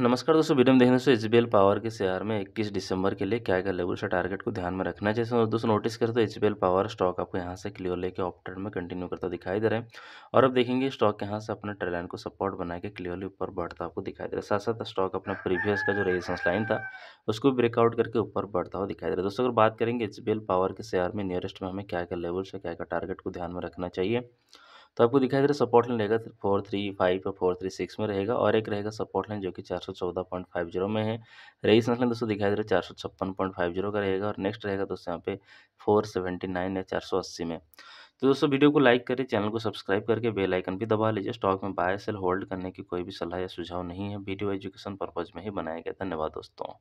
नमस्कार दोस्तों वीडियो में देखने दोस्तों एच पावर के शेयर में 21 दिसंबर के लिए क्या क्या लेवल से टारगेट को ध्यान में रखना चाहिए दोस्तों नोटिस करें तो एच पावर स्टॉक आपको यहाँ से क्लियर लेके ऑप्टर्न में कंटिन्यू करता दिखाई दे रहा है और अब देखेंगे स्टॉक यहाँ से अपने ट्रेलाइन को सपोर्ट बना के क्लियरली ऊपर बढ़ता आपको दिखाई दे रहा है साथ साथ स्टॉक अपना प्रीवियस का जो रेजिस्टेंस लाइन था उसको ब्रेकआउट करके ऊपर बढ़ता हुआ दिखाई दे रहा है दोस्तों अगर बात करेंगे एच पावर के शेयर में नियरेस्ट में हमें क्या क्या लेवल से क्या क्या टारगेट को ध्यान में रखना चाहिए तो आपको दिखाई दे रहा है सपोर्ट लाइन रहेगा फोर थ्री फाइव और फोर थ्री सिक्स में रहेगा और एक रहेगा सपोर्ट लाइन जो कि चार सौ चौदह पॉइंट फाइव जीरो में है सेंस लाइन दोस्तों दिखाई दे रहा है चार सौ छप्पन पॉइंट फाइव जीरो का रहेगा और नेक्स्ट रहेगा दोस्तों यहाँ पे फोर सेवेंटी नाइन या चार सौ अस्सी में तो दोस्तों वीडियो को लाइक करें चैनल को सब्सक्राइब करके बेल आइकन भी दबा लीजिए स्टॉक में बाय सेल होल्ड करने की कोई भी सलाह या सुझाव नहीं है वीडियो एजुकेशन पर्पज़ में ही बनाया गया धन्यवाद दोस्तों